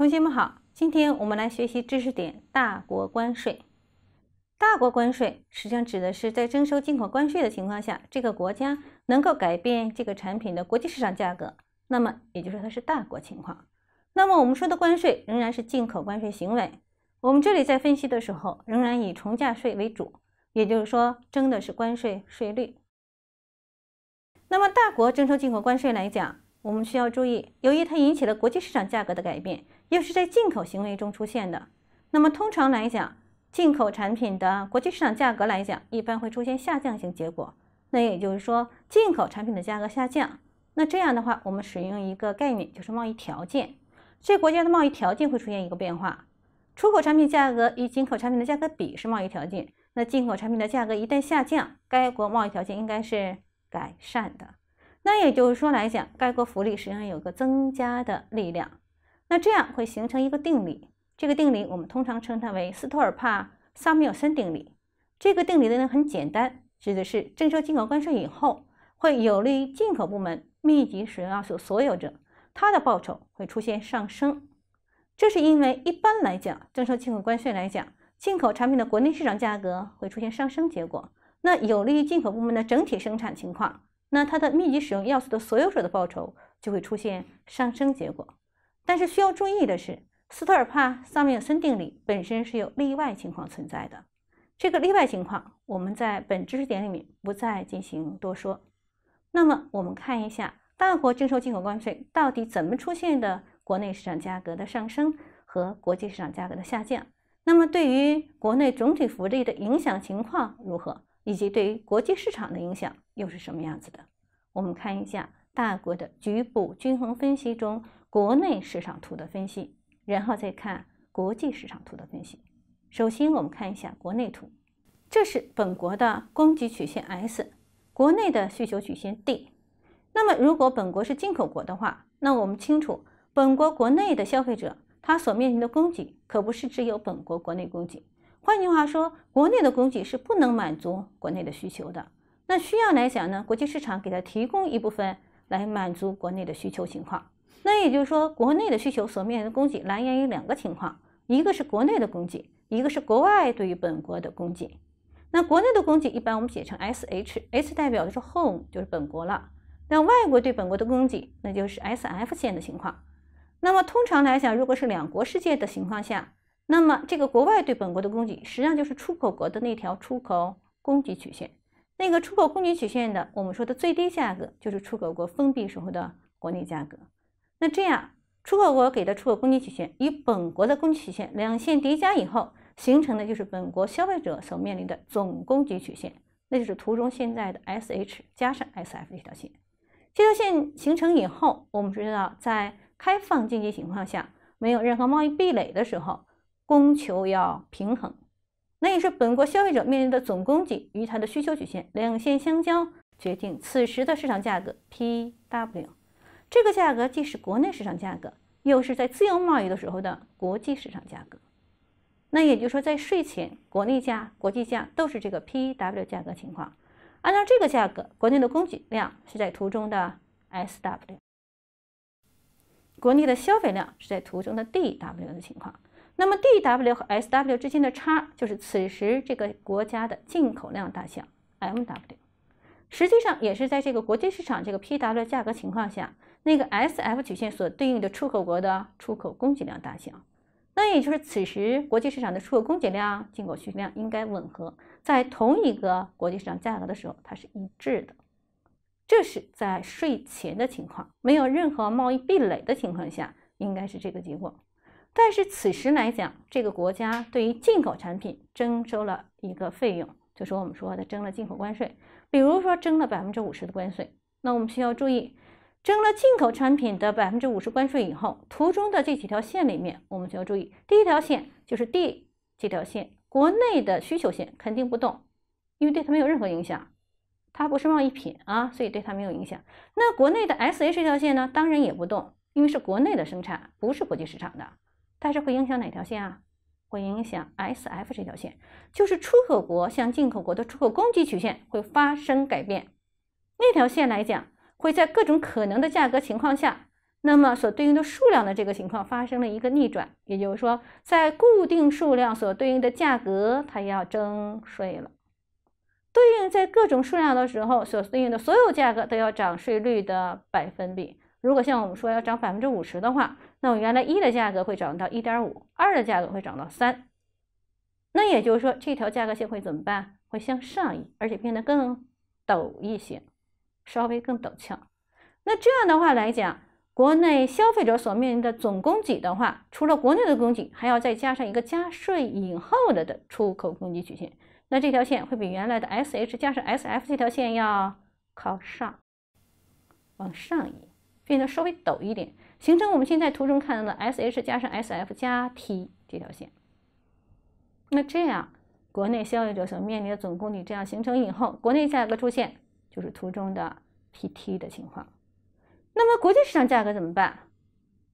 同学们好，今天我们来学习知识点：大国关税。大国关税实际上指的是在征收进口关税的情况下，这个国家能够改变这个产品的国际市场价格，那么也就是说它是大国情况。那么我们说的关税仍然是进口关税行为。我们这里在分析的时候，仍然以重价税为主，也就是说征的是关税税率。那么大国征收进口关税来讲，我们需要注意，由于它引起了国际市场价格的改变。又是在进口行为中出现的。那么，通常来讲，进口产品的国际市场价格来讲，一般会出现下降型结果。那也就是说，进口产品的价格下降。那这样的话，我们使用一个概念，就是贸易条件。这国家的贸易条件会出现一个变化。出口产品价格与进口产品的价格比是贸易条件。那进口产品的价格一旦下降，该国贸易条件应该是改善的。那也就是说，来讲，该国福利实际上有个增加的力量。那这样会形成一个定理，这个定理我们通常称它为斯托尔帕萨缪森定理。这个定理的呢很简单，指的是征收进口关税以后，会有利于进口部门密集使用要素所有者，他的报酬会出现上升。这是因为一般来讲，征收进口关税来讲，进口产品的国内市场价格会出现上升，结果那有利于进口部门的整体生产情况，那它的密集使用要素的所有者的报酬就会出现上升结果。但是需要注意的是，斯特尔帕萨缪尔森定理本身是有例外情况存在的。这个例外情况，我们在本知识点里面不再进行多说。那么，我们看一下大国征收进口关税到底怎么出现的国内市场价格的上升和国际市场价格的下降。那么，对于国内总体福利的影响情况如何，以及对于国际市场的影响又是什么样子的？我们看一下大国的局部均衡分析中。国内市场图的分析，然后再看国际市场图的分析。首先，我们看一下国内图，这是本国的供给曲线 S，国内的需求曲线 D。那么，如果本国是进口国的话，那我们清楚，本国国内的消费者他所面临的供给，可不是只有本国国内供给。换句话说，国内的供给是不能满足国内的需求的。那需要来讲呢，国际市场给他提供一部分来满足国内的需求情况。那也就是说，国内的需求所面临的供给来源于两个情况：一个是国内的供给，一个是国外对于本国的供给。那国内的供给一般我们写成 S H，H 代表的是 home，就是本国了。那外国对本国的供给，那就是 S F 线的情况。那么通常来讲，如果是两国世界的情况下，那么这个国外对本国的供给，实际上就是出口国的那条出口供给曲线。那个出口供给曲线的我们说的最低价格，就是出口国封闭时候的国内价格。那这样，出口国给的出口供给曲线与本国的供给曲线两线叠加以后，形成的就是本国消费者所面临的总供给曲线，那就是图中现在的 SH 加上 SF 这条线。这条线形成以后，我们知道在开放经济情况下，没有任何贸易壁垒的时候，供求要平衡，那也是本国消费者面临的总供给与它的需求曲线两线相交，决定此时的市场价格 Pw。这个价格既是国内市场价格，又是在自由贸易的时候的国际市场价格。那也就是说，在税前，国内价、国际价都是这个 P W 价格情况。按照这个价格，国内的供给量是在图中的 S W，国内的消费量是在图中的 D W 的情况。那么 D W 和 S W 之间的差，就是此时这个国家的进口量大小 M W。实际上，也是在这个国际市场这个 P W 价格情况下。那个 S F 曲线所对应的出口国的出口供给量大小，那也就是此时国际市场的出口供给量、进口需求量应该吻合，在同一个国际市场价格的时候，它是一致的。这是在税前的情况，没有任何贸易壁垒的情况下，应该是这个结果。但是此时来讲，这个国家对于进口产品征收了一个费用，就是我们说的征了进口关税，比如说征了百分之五十的关税，那我们需要注意。征了进口产品的百分之五十关税以后，图中的这几条线里面，我们就要注意。第一条线就是 D 这条线，国内的需求线肯定不动，因为对它没有任何影响，它不是贸易品啊，所以对它没有影响。那国内的 SH 这条线呢，当然也不动，因为是国内的生产，不是国际市场的。但是会影响哪条线啊？会影响 SF 这条线，就是出口国向进口国的出口供给曲线会发生改变。那条线来讲。会在各种可能的价格情况下，那么所对应的数量的这个情况发生了一个逆转，也就是说，在固定数量所对应的价格，它要征税了。对应在各种数量的时候，所对应的所有价格都要涨税率的百分比。如果像我们说要涨百分之五十的话，那我原来一的价格会涨到一点五，二的价格会涨到三。那也就是说，这条价格线会怎么办？会向上移，而且变得更陡一些。稍微更陡峭，那这样的话来讲，国内消费者所面临的总供给的话，除了国内的供给，还要再加上一个加税以后的的出口供给曲线，那这条线会比原来的 S H 加上 S F 这条线要靠上，往上移，变得稍微陡一点，形成我们现在图中看到的 S H 加上 S F 加 T 这条线。那这样，国内消费者所面临的总供给这样形成以后，国内价格出现。就是图中的 PT 的情况。那么国际市场价格怎么办？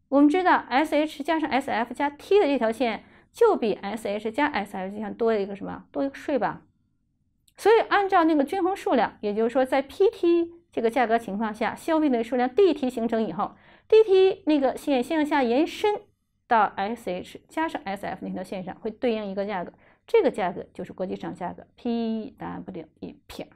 我们知道 SH 加上 SF 加 T 的这条线就比 SH 加 SF 这条多了一个什么？多一个税吧。所以按照那个均衡数量，也就是说在 PT 这个价格情况下，消费的数量 DT 形成以后，DT 那个线向下延伸到 SH 加上 SF 那条线上，会对应一个价格，这个价格就是国际市场价格 P W 一撇。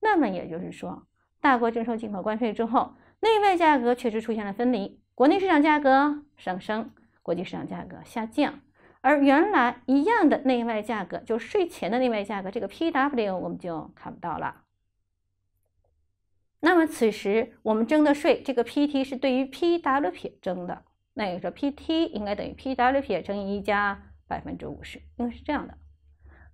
那么也就是说，大国征收进口关税之后，内外价格确实出现了分离，国内市场价格上升，国际市场价格下降，而原来一样的内外价格，就税前的内外价格，这个 Pw 我们就看不到了。那么此时我们征的税，这个 Pt 是对于 Pw 撇征的，那也就说，Pt 应该等于 Pw 撇乘以一加百分之五十，应该是这样的。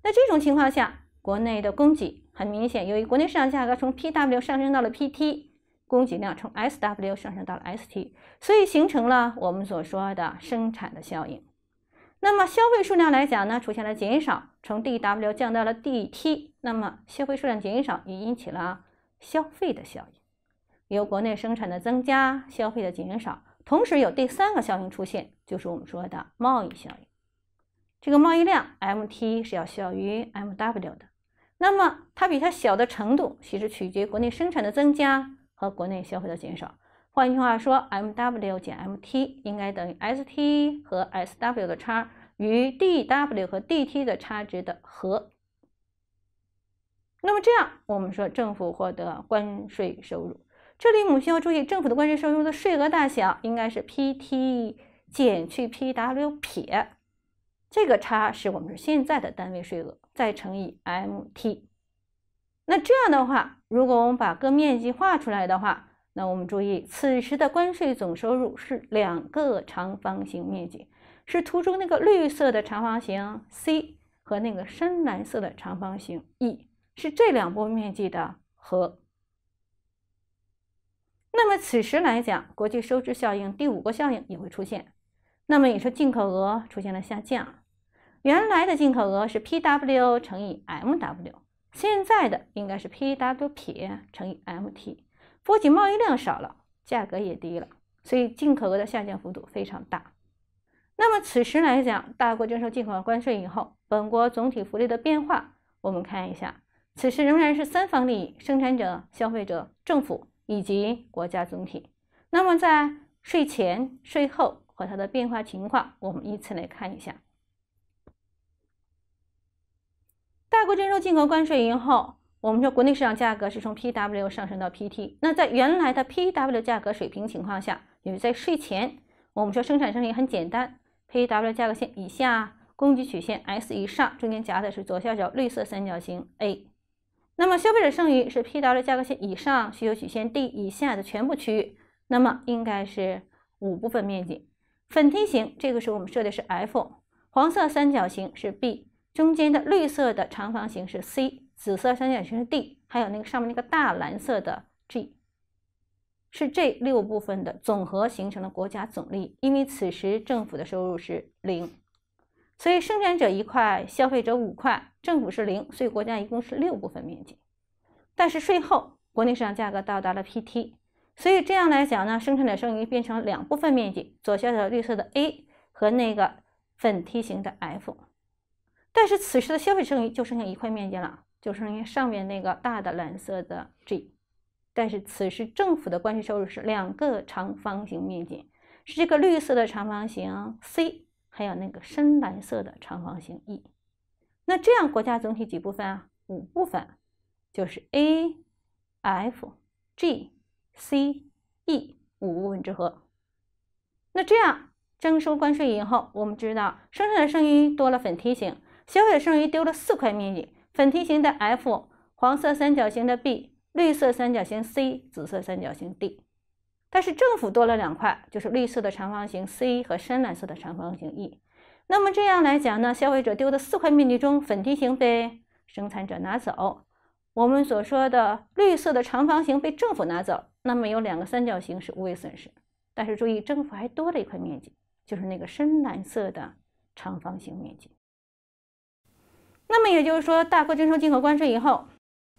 那这种情况下，国内的供给。很明显，由于国内市场价格从 Pw 上升到了 Pt，供给量从 Sw 上升到了 St，所以形成了我们所说的生产的效应。那么消费数量来讲呢，出现了减少，从 Dw 降到了 Dt，那么消费数量减少也引起了消费的效应。由国内生产的增加、消费的减少，同时有第三个效应出现，就是我们说的贸易效应。这个贸易量 Mt 是要小于 Mw 的。那么，它比它小的程度，其实取决于国内生产的增加和国内消费的减少。换句话说，M W 减 M T 应该等于 S T 和 S W 的差与 D W 和 D T 的差值的和。那么，这样我们说政府获得关税收入。这里我们需要注意，政府的关税收入的税额大小应该是 P T 减去 P W'，撇，这个差是我们现在的单位税额。再乘以 M T，那这样的话，如果我们把各面积画出来的话，那我们注意，此时的关税总收入是两个长方形面积，是图中那个绿色的长方形 C 和那个深蓝色的长方形 E，是这两波面积的和。那么此时来讲，国际收支效应第五个效应也会出现，那么也是进口额出现了下降。原来的进口额是 P W 乘以 M W，现在的应该是 P W' 撇乘以 M T。不仅贸易量少了，价格也低了，所以进口额的下降幅度非常大。那么此时来讲，大国征收进口关税以后，本国总体福利的变化，我们看一下。此时仍然是三方利益：生产者、消费者、政府以及国家总体。那么在税前、税后和它的变化情况，我们依次来看一下。外国征收进口关税以后，我们说国内市场价格是从 Pw 上升到 Pt。那在原来的 Pw 价格水平情况下，也就是在税前，我们说生产生意很简单，Pw 价格线以下，供给曲线 S 以上，中间夹的是左下角绿色三角形 A。那么消费者剩余是 Pw 价格线以上，需求曲线 D 以下的全部区域，那么应该是五部分面积，粉梯形。这个时候我们设的是 F，黄色三角形是 B。中间的绿色的长方形是 C，紫色三角形是 D，还有那个上面那个大蓝色的 G，是这六部分的总和形成的国家总利益。因为此时政府的收入是零，所以生产者一块，消费者五块，政府是零，所以国家一共是六部分面积。但是税后国内市场价格到达了 PT，所以这样来讲呢，生产者剩余变成了两部分面积：左下角绿色的 A 和那个粉梯形的 F。但是此时的消费剩余就剩下一块面积了，就剩下上面那个大的蓝色的 G。但是此时政府的关税收入是两个长方形面积，是这个绿色的长方形 C，还有那个深蓝色的长方形 E。那这样国家总体几部分啊？五部分，就是 A、F、G、C、E 五部分之和。那这样征收关税以后，我们知道生产的剩余多了粉梯形。消费者剩余丢了四块面积：粉梯形的 F，黄色三角形的 B，绿色三角形 C，紫色三角形 D。但是政府多了两块，就是绿色的长方形 C 和深蓝色的长方形 E。那么这样来讲呢？消费者丢的四块面积中，粉梯形被生产者拿走，我们所说的绿色的长方形被政府拿走。那么有两个三角形是无谓损失，但是注意，政府还多了一块面积，就是那个深蓝色的长方形面积。那么也就是说，大国征收进口关税以后，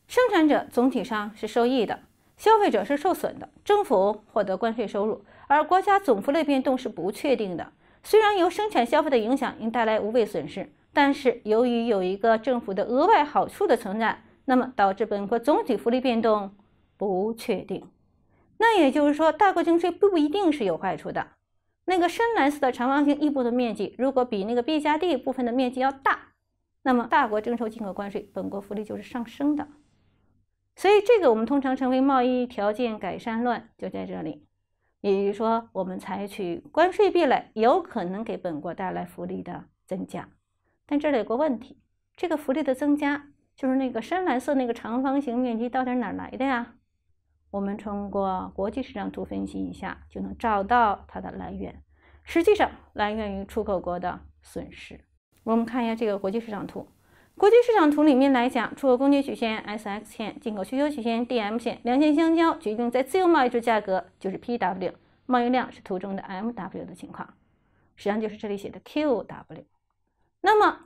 生产者总体上是受益的，消费者是受损的，政府获得关税收入，而国家总福利变动是不确定的。虽然由生产消费的影响应带来无谓损失，但是由于有一个政府的额外好处的存在，那么导致本国总体福利变动不确定。那也就是说，大国征税不一定是有坏处的。那个深蓝色的长方形异部的面积，如果比那个 B 加 D 部分的面积要大。那么，大国征收进口关税，本国福利就是上升的。所以，这个我们通常称为贸易条件改善论，就在这里。也就是说，我们采取关税壁垒，有可能给本国带来福利的增加。但这里有个问题：这个福利的增加，就是那个深蓝色那个长方形面积到底哪来的呀？我们通过国际市场图分析一下，就能找到它的来源。实际上，来源于出口国的损失。我们看一下这个国际市场图。国际市场图里面来讲，出口供给曲线 S X 线，进口需求曲线 D M 线，两线相交决定在自由贸易制价格就是 P W，贸易量是图中的 M W 的情况，实际上就是这里写的 Q W。那么，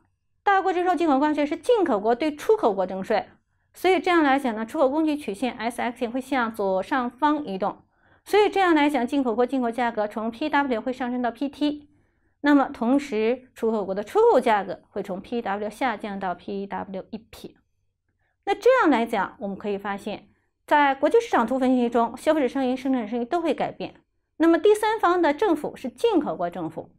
大国征收进口关税是进口国对出口国征税，所以这样来讲呢，出口供给曲线 S X 线会向左上方移动，所以这样来讲，进口国进口价格从 P W 会上升到 P T。那么，同时，出口国的出口价格会从 Pw 下降到 Pw 一撇。那这样来讲，我们可以发现，在国际市场图分析中，消费者剩余、生产剩余都会改变。那么，第三方的政府是进口国政府，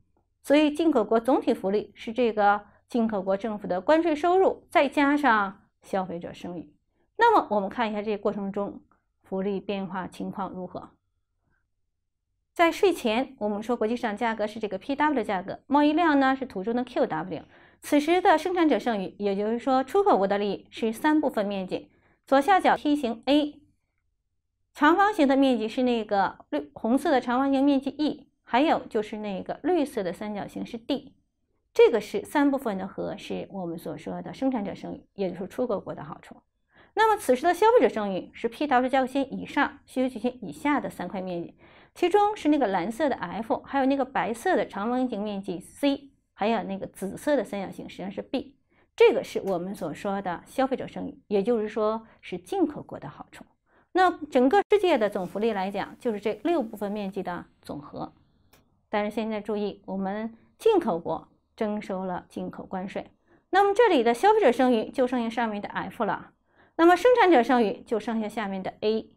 所以进口国总体福利是这个进口国政府的关税收入再加上消费者剩余。那么，我们看一下这个过程中福利变化情况如何。在税前，我们说国际市场价格是这个 P W 价格，贸易量呢是图中的 Q W。此时的生产者剩余，也就是说出口国的利益，是三部分面积：左下角梯形 A，长方形的面积是那个绿红色的长方形面积 E，还有就是那个绿色的三角形是 D。这个是三部分的和，是我们所说的生产者剩余，也就是出口国的好处。那么此时的消费者剩余是 Pw 交克线以上需求曲线以下的三块面积，其中是那个蓝色的 F，还有那个白色的长方形面积 C，还有那个紫色的三角形实际上是 B，这个是我们所说的消费者剩余，也就是说是进口国的好处。那整个世界的总福利来讲，就是这六部分面积的总和。但是现在注意，我们进口国征收了进口关税，那么这里的消费者剩余就剩下上面的 F 了。那么生产者剩余就剩下下面的 A，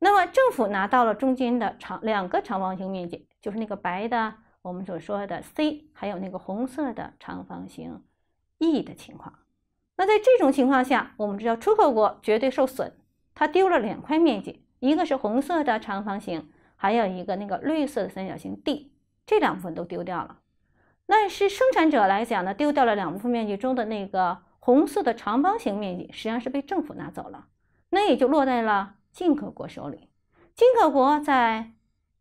那么政府拿到了中间的长两个长方形面积，就是那个白的我们所说的 C，还有那个红色的长方形 E 的情况。那在这种情况下，我们知道出口国绝对受损，它丢了两块面积，一个是红色的长方形，还有一个那个绿色的三角形 D，这两部分都丢掉了。那是生产者来讲呢，丢掉了两部分面积中的那个。红色的长方形面积实际上是被政府拿走了，那也就落在了进口国手里。进口国在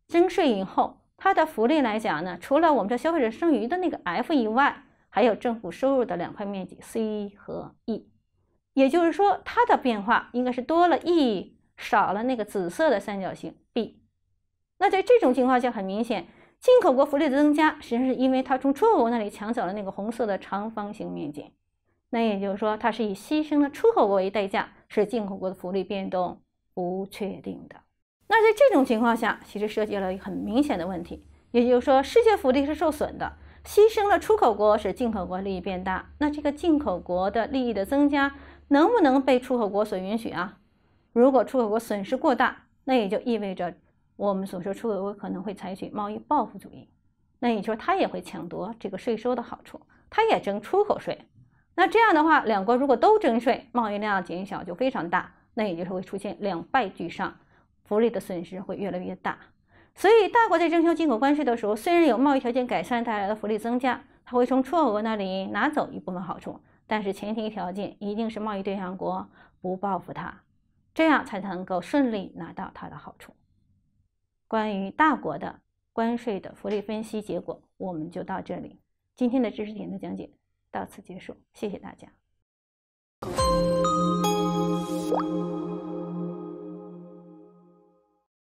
征税以后，它的福利来讲呢，除了我们这消费者剩余的那个 F 以外，还有政府收入的两块面积 C 和 E。也就是说，它的变化应该是多了 E，少了那个紫色的三角形 B。那在这种情况下，很明显，进口国福利的增加，实际上是因为它从出口国那里抢走了那个红色的长方形面积。那也就是说，它是以牺牲了出口国为代价，使进口国的福利变动不确定的。那在这种情况下，其实涉及了一个很明显的问题，也就是说，世界福利是受损的，牺牲了出口国，使进口国利益变大。那这个进口国的利益的增加，能不能被出口国所允许啊？如果出口国损失过大，那也就意味着我们所说出口国可能会采取贸易报复主义。那也就说他也会抢夺这个税收的好处，他也征出口税。那这样的话，两国如果都征税，贸易量减小就非常大，那也就是会出现两败俱伤，福利的损失会越来越大。所以，大国在征收进口关税的时候，虽然有贸易条件改善带来的福利增加，它会从出口国那里拿走一部分好处，但是前提条件一定是贸易对象国不报复它，这样才能够顺利拿到它的好处。关于大国的关税的福利分析结果，我们就到这里。今天的知识点的讲解。到此结束，谢谢大家。